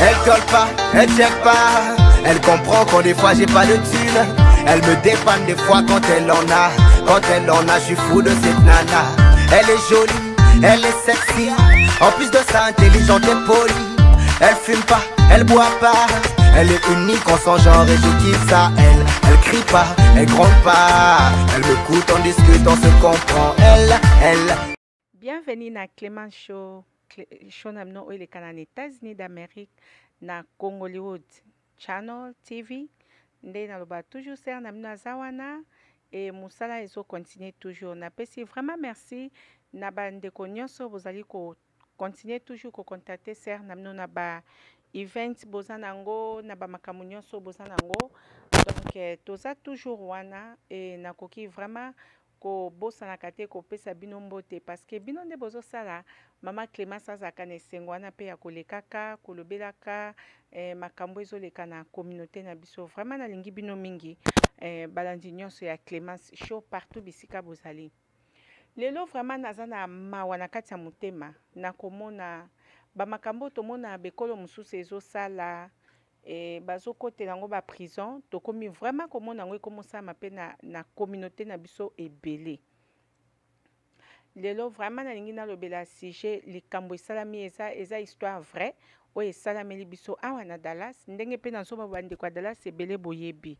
Elle colle pas, elle check pas. Elle comprend quand des fois j'ai pas de thune. Elle me dépanne des fois quand elle en a. Quand elle en a, je suis fou de cette nana. Elle est jolie, elle est sexy. En plus de ça, intelligente et polie. Elle fume pas, elle boit pas. Elle est unique en son genre et je kiffe ça. Elle, elle crie pas, elle gronde pas. Elle me coûte, on discute, on se comprend. Elle, elle. Bienvenue na Clément Show. Show namno oyo elekana na états-unis d'amérique na congollywood channel tv nde naloba toujours ser na bino Zawana. wana Moussala, mosala ezocontinue toujours napesi vraiment merci na bandeko vous allez continuer toujours à ser na nous na ba event boza nango na bamakambo nyonso boza nango donc eh, toza toujours wana e nakoki vraiment kobosanaka te kopesa bino mbote parceke bino nde bozosala mama clémence azalaka na esengo wana mpe ya kolekaka kolobelaka eh, makambo ezoleka na communauté na biso vraiment nalingi bino mingi eh, balandi nyonso ya clémence show partout bisika bozali lelo vraiment naza na mawa na kati ya motema nakomona bamakambo tomona na bekolo mosusu ezosala e, bazokotela yango baprison tokomi vraiment komona yango ekomosalama mpe na, na communauté na biso ebele lelo vraiment nalingi nalobela sujet likambo esalami eza, eza histoire vrai oyo esalameli biso awa na dallas ndenge mpe nazoba bandeko ya dallas ebele boyebi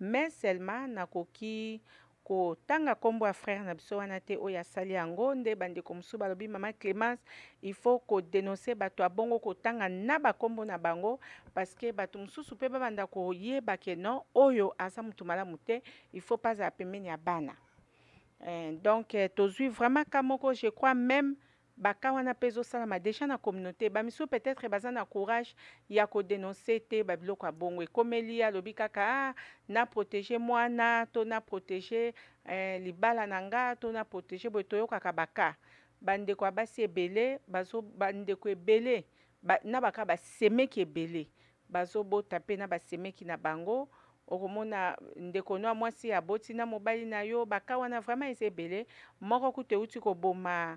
mais seulement nakoki kotanga nkombo ya frere na biso wana te oyo asali yango nde bandeko mosusu balobi mama clémence il faut kodenonse bato abongo bongo kotanga na bankombo na bango parceke bato mosusu mpe babanda koyeba ke non oyo aza motu malamu te il faut pas azala pembeni ya bana eh, donc eh, tozwi vraiment ka moko je crois même baka wana mpe ezosalama deja na communauté bamisu peut-être baza na courage ya kodenonse te babiloko ya bongo ekomeli alobi kaka ah, na protege mwana to na protege eh, libala na nga to na protege boye toyokaka baka bandeko ya basi ebele bandeko ebele ba, na baka basemeki ebele bazobota mpe na basemeki na bango okomona ndeko no ya mwasi aboti na mobali na yo baka wana vraiment eza ebele moko kuta euti koboma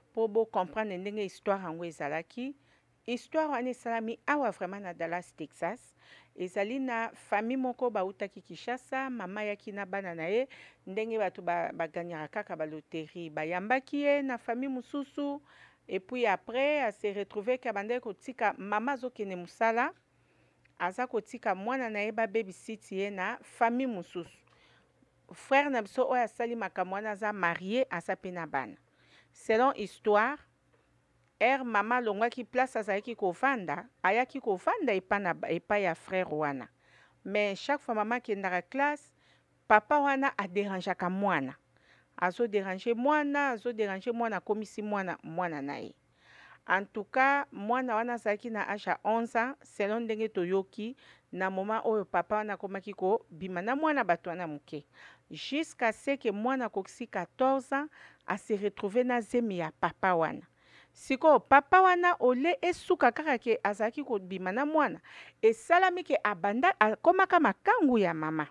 mpo bocomprendre ndenge histoire yango ezalaki histoire wana esalami awa vraiment na dallas texas ezali na famille moko bautaki kishasa mama yaki na bana na ye ndenge bato baganyaka ba kaka baloteri bayambaki ye na famille mosusu epuis après ase retrouve ke abandaki kotika mama azokende mosala aza kotika mwana na ye babebisiti ye na famille mosusu frère na biso oyo asali makambo wana aza marie aza mpe na bana selon histoire ere mama alongwaki place azalaki kofanda ayaki kofanda epai ya frere wana me chaque fois mama akendaka classe papa wana aderangeaka mwana azoderange mwana azoderange mwana akomisi mwana mwana na ye en tout cas mwana wana azalaki na age ya 11 ans selon ndenge toyoki na moma oyo papa wana akomaki kobima na mwana bato wana moke jusqu'à ce que mwana koksi 14 ans à retrouve na zemi ya papa wana papawana papa wana ole esuka kaka ke ko kobima na mwana esalami ke abanda akomaka makangu ya mama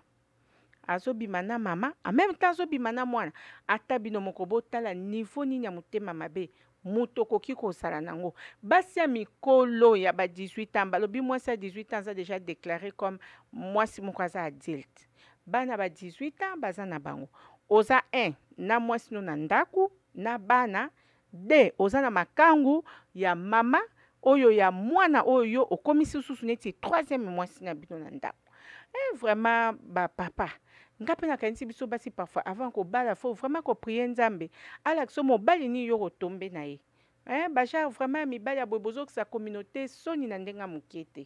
Azobi mana mama en même temps azobima mana mwana ata bino moko botala niveau nini ya motema mabe moto okoki kozala nango basi ya mikolo ya ba 18 ans balobi mwasi ya 18 ans aza déjà déclaré comme mwasi moko aza adulte bana ba 18 ans baza na bango oza 1 na mwasi no na ndako na bana d oza na makangu ya mama oyo ya mwana oyo yo okomisi susu neti troisième mwasi na bino na ndako e eh, vraiment bapapa nga mpe nakanisi biso basi parfois avant kobala fo vraiment koprie nzambe ala biso mobali nini yo kotombe na ye eh, bajare vraiment ya mibali ya boye bozokisa communauté soni na ndenge ya moke te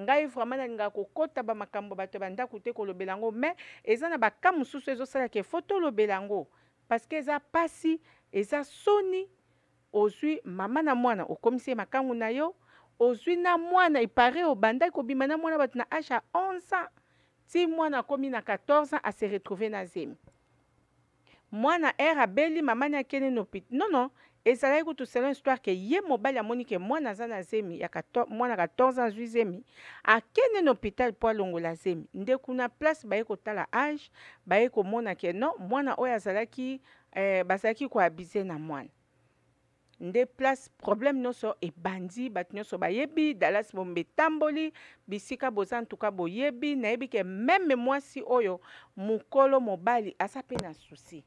ngai vraiment nalingaka kokɔta bamakambo bato ya bandako te kolobela yango me eza na baka mosusu ezosalaka efo tolobela yango parce que eza pasi eza soni ozwi mama na mwana okomisi ye makangu na yo ozwi na mwana epare obandaki kobima na mwana bato na age ya 11 ans ti mwana akomi na 14 ans ase retrouve na zemi mwana ere abeli mama ni akende na hôpital nonon ezalaki kutu selon histoire ke ye mobali amoni ke mwana aza na zemi ya mwana 14 ans zwi zemi akende na hôpital mpo alongola zemi nde kuna place baye kotala age baye komona ke non mwana oyo azalaki eh, bazalaki koabize na mwana nde place problème nyonso ebandi bato nyonso bayebi dallas bombe etamboli bisika boza ntuka boyebi nayebi ke meme mwasi oyo mokolo mobali aza mpe na susi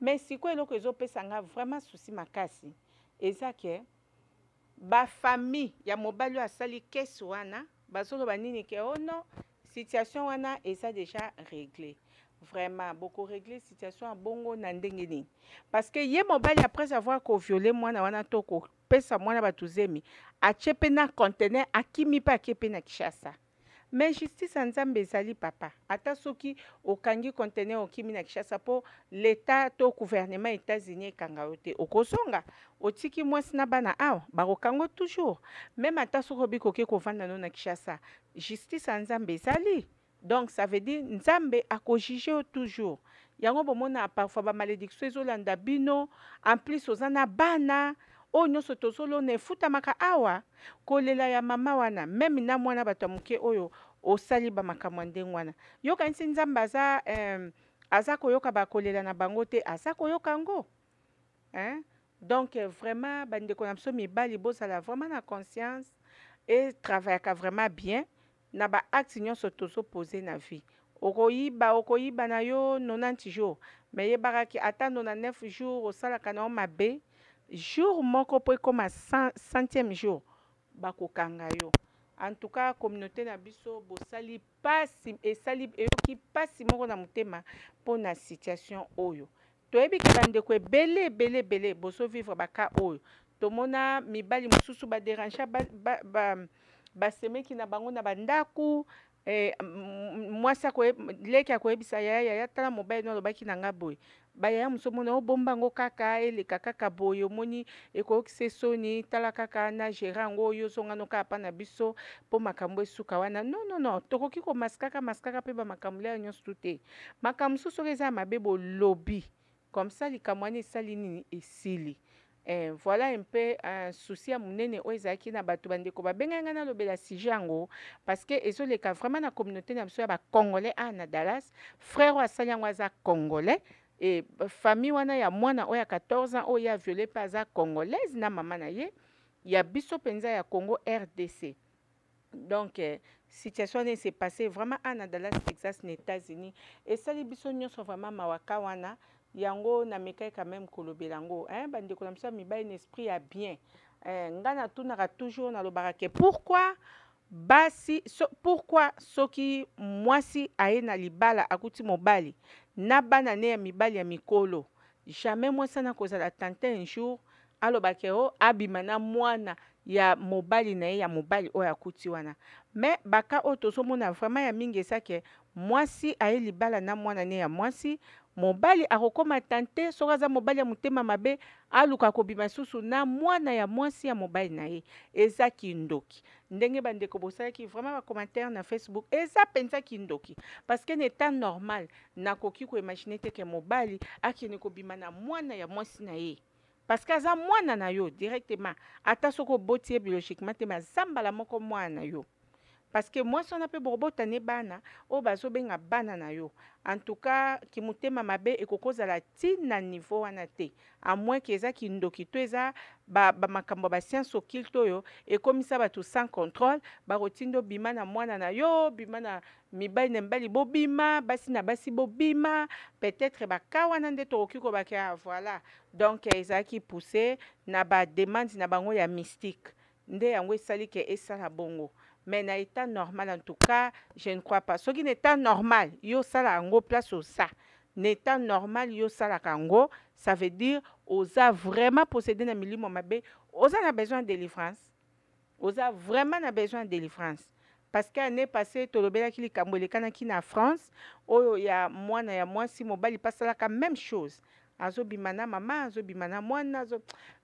me sikoyo eloko ezopesa nga vraiment susi makasi eza ke bafamille ya mobali oyo asali kesi wana bazoloba nini ke o oh non situation wana eza déjà réglé vraiment bokorégle situation ya bongo na ndenge nini parce que ye mobali après avoir koviole mwana wana to kopesa mwana bato zemi atie mpe na contener akimi mpe akie mpe na kinshasa mais justice ya nzambe ezali papa ata soki okangi contener okimi na kinshasa mpo leta to gouvernement états-unis ekanga yo te okozonga otiki mwasi na bana awa bakokango toujours même ata soki obi koki kovanda no na kinshasa justice ya nzambe ezali donc ça veut dire nzambe akojuge yo toujours yango bomona parfois bamalédiction ezolanda bino en plus oza na bana oyo nyonso tozolona efutamaka awa kolela ya mama wana meme na mwana bato ya moke oyo osali bamakambo ya ndenge wana yoka nsi nzambe aza um, aza koyoka bakolela na bango te aza koyoka yango hein? donc vraiment bandeko na biso mibali bozala vraiment na conscience etravaillaka vraiment bien na baacte nyonso tozopose na vie okoyiba okoyiba na yo 90 jours me yebaka ke atando na 9 jours osalaka na yo mabe jour moko mpo ekóma centième jour bakokanga yo antuka communauté na biso bosali pasi esali eyoki pasi moko na motema mpona situation oyo toyebi ke bandeko ebele ebele ebele bozovivre baka oyo tomona mibali mosusu baderange basemeki ba, ba, ba na bango na bandaku eh, mwasi leki akoyebisa yaya yaya tala mobali no alobaki na nga boye bayaya mosusu omoni obomba yango kaka eleka kaka boye omoni ekoyokisa soni tala kaka na géra yango oyo ozongana kaka mpa na biso mpo makambo esuka wana non non non tokoki komasi kaka masi kaka mpe bamakambo leya nyonso tu te makambo mosusu soki eza ya mabe bolobi comme ça likambo wana esali nini esili Eh, voilà un peu uh, souci ya monene oyo ezalaki na bato bandeko babengaka ngai nalobela sujet yango parce que ezoleka vraiment na communauté na biso ya bacongolais a ah, na dallas frère oyo asali yango aza congolais e famille wana ya mwana oyo ya 14 ans oyo aviole mpe aza congolaise na mama na ye ya biso mpenza ya congo rdc donc eh, situation wana ese passe vraiment ana dallas texas na états-unis esali biso nyonso vraiment mawaka wana yango namekaki quand même kolobela yango eh, bandeko na biso ya mibali na esprit ya bien eh, ngai natunaka toujours nalobaka ke pourquoi basi so, pourquoi soki mwasi aye na libala akuti mobali na bana ne ya mibali ya mikolo jamais mwasana kozala tantin jour alobaki o oh, abima na mwana ya mobali na ye ya mobali oyo akuti wana me baka oyo tozomona vraimen ya mingi eza ke mwasi aye libala na mwana ne ya mwasi mobali akokóma tante soki aza mobali ya motema mabe aluka kobima lisusu na mwana ya mwasi ya mobali na ye eza kindoki ndenge bandeko bosalaki vraiment bacommentaire na facebook eza mpenza kindoki parce que na état normal nakoki koimagine teke mobali akende kobima na mwana ya mwasi na ye parce que aza mwana na yo directement ata soki oboti ye biologiquement te me azambala moko mwana na yo parce que mwasi wana mpe bobotane bana oyo oh, bazobenga bana na yo en tout cas kimotema mabe ekoki ozala ti na niveau wana te amoins ke eza kindoki to eza bamakambo ba ya basiance okilte oyo ekomisa bato sans contrôle bakotindo bima na mwana na yo bima na mibali na mibali bobima basi na basi bobima peut-être baka wana nde tokoki kobakea voilà donc ezalaki eh, pousse na bademande na bango ya mystique nde yango esali ke esala bongo mais na état normal en tout cas je ne crois pas Ce qui n'est pas normal yo sala ngo place ça n'est pas normal yo sala kango ça veut dire osa vraiment possédé na milimo mabe Osa a besoin de délivrance a vraiment na besoin de délivrance parce que année passée monde qui est en france il oh, il y a y a mwana ya mwasi mobali passe la même chose azo bimana mama azo bimana mwana azo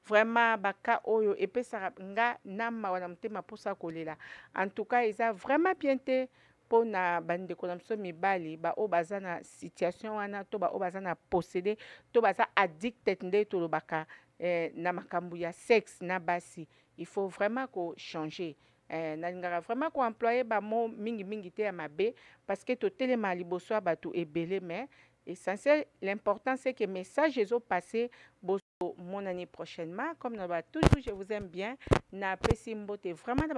vraiment baka oyo epesaka nga na mawa na posa kolela en tout cas eza vraiment bien été mpo na bandeko na biso mibali baza na situation wana to baoyo baza na possédé to baza addicted nde lobaka eh, na makambuya sexe na basi il faut vraiment changer eh, nalingaka vraiment mo mingi mingi te ya mabe parce que totelema liboso ba to ebele mais essentiel l'important c'est que message messages passé mon année prochainement comme toujours je vous aime bien vraiment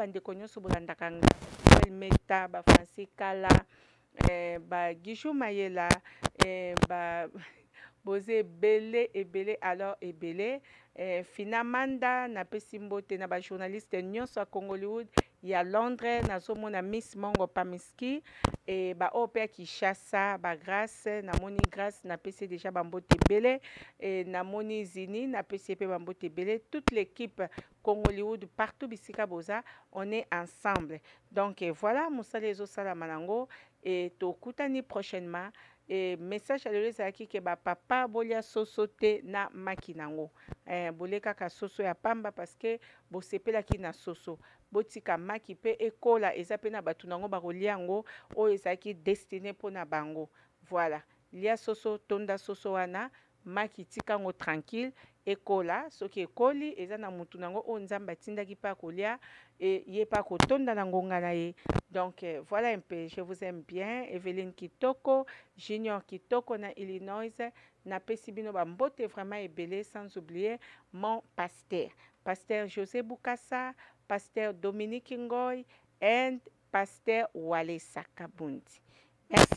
y a londres mona miss mongo pamiski e a mpe ya il y a grace napesi deja bambote y e moni zini na ye mpe bambote ebele toute l'équipe congo liwood partout bisika boza on est ensemble donc voilà mosala et et e tokutani prochainement e, message alelo ezalaki ke bapapa bolia soso te na maki nango e, bolekaka soso ya pamba parceke bosepelaki na soso botika maki mpe ekola eza mpe na bato nango bakolia yango oyo ezalaki destine mpona bango voilà lia soso tonda soso wana maki tikango tranquille ekola soki ekoli eza e, ye na donc euh, voilà un peu je vous aime bien eveline kitoko junior kitoko na illinois bino vraiment sans oublier mon pasteur pasteur josé bukasa pasteur dominique ngoy and pasteur wale sakabundi merci